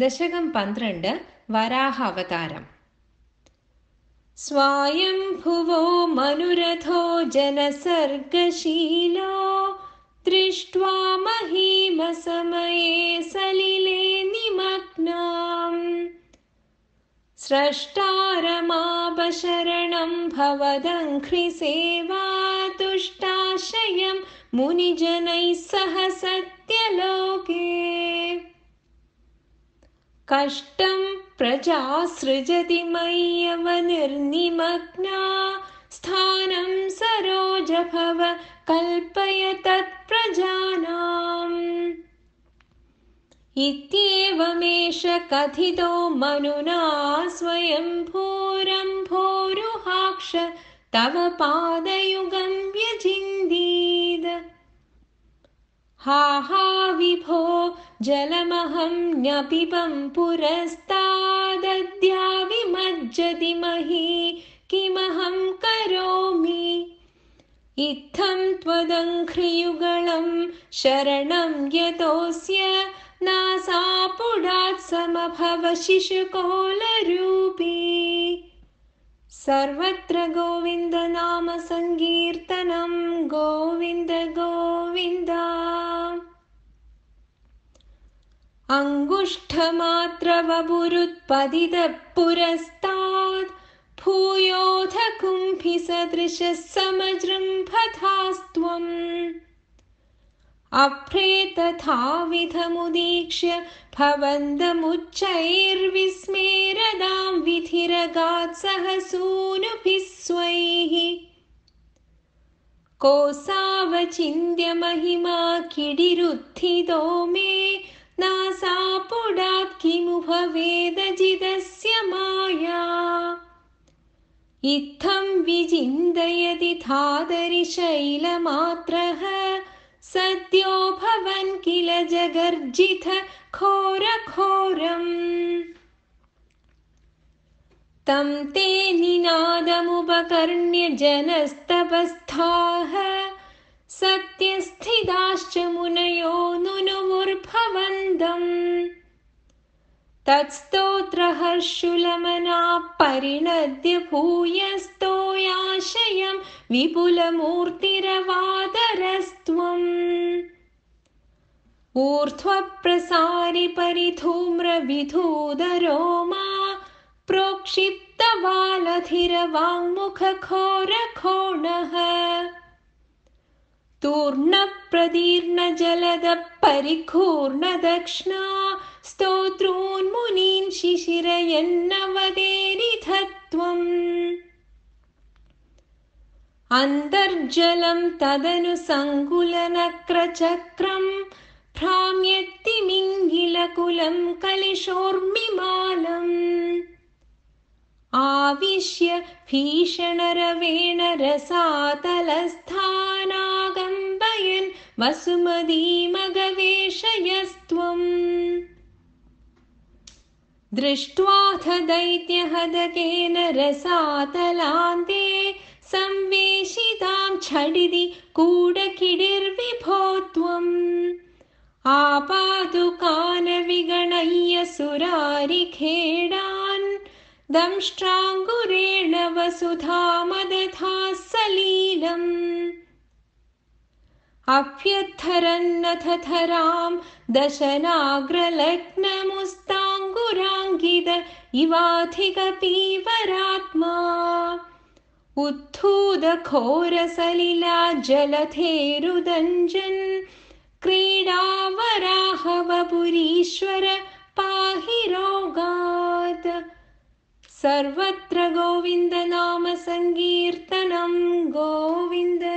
पन्त्रण्ड् वराह अवतारम् स्वायम्भुवो मनुरथो जनसर्गशीलो दृष्ट्वा महीमसमये सलिले निमग्नाम् स्रष्टारमापशरणं भवदङ्घ्रिसेवा तुष्टाशयं मुनिजनैः सह सत्यलोके कष्टं प्रजा सृजति मय्यवनिर्निमग्ना स्थानं सरोज भव कल्पय तत्प्रजानाम् प्रजानाम् इत्येवमेष कथितो मनुना भोरुहाक्ष तव पादयुगम् व्यजि हा हा विभो जलमहं न्यपिबं विमज्जति विमज्जतिमहि किमहं करोमि इत्थं त्वदङ्घ्रियुगलं शरणं यतोऽस्य नासापुडात् समभवशिशुकोलरूपी सर्वत्र गोविन्द अङ्गुष्ठमात्रवपुरुत्पदित पुरस्ताद् भूयोध कुम्भि सदृशः समजृम्भथास्त्वम् अप्रे तथाविधमुदीक्ष्य भवन्तमुच्चैर्विस्मेरदां विधिरगात् सूनुभिः स्वैः महिमा किडिरुत्थितो मे पुडात् किमु भवेदजिदस्य माया इत्थं विचिन्तयति धादरि शैलमात्रः सद्यो भवन् किल जगर्जित घोरघोरम् तं ते निनादमुपकर्ण्य जनस्तपस्थाः सत्यस्थिताश्च मुनयो नुनुमुर्भवन्दम् तत्स्तोत्रहर्षुलमना परिणद्य भूयस्तोयाशयं विपुलमूर्तिरवादरस्त्वम् ऊर्ध्वप्रसारि परिधूम्रविधूदरो मा ूर्ण प्रतीर्ण जलद परिखूर्णदक्षिणा तदनुसङ्कुलनक्रचक्रम् भ्राम्यत्तिमिङ्गिलकुलम् कलिशोर्मिमालम् आविश्य भीषणरवेण रवेण रसातलस्थानागम्बयन् वसुमदीमगवेषयस्त्वम् दृष्ट्वाथ दैत्यहदकेन रसातलान्ते संवेशितां छडिदि कूडकिडिर्विभो त्वम् आपातु सुरारिखेडा दंष्ट्राङ्गुरेण वसुधा मदथा सलीलम् अप्यत्थरन्नथ थरां दशनाग्रलग्नमुस्ताङ्गुराङ्गित इवाधिकपीवरात्मा उत्थूदखोरसलिला जलथेरुदञ्जन् क्रीडावराहवपुरीश्व सर्वत्र गोविन्दनामसङ्कीर्तनं गोविन्द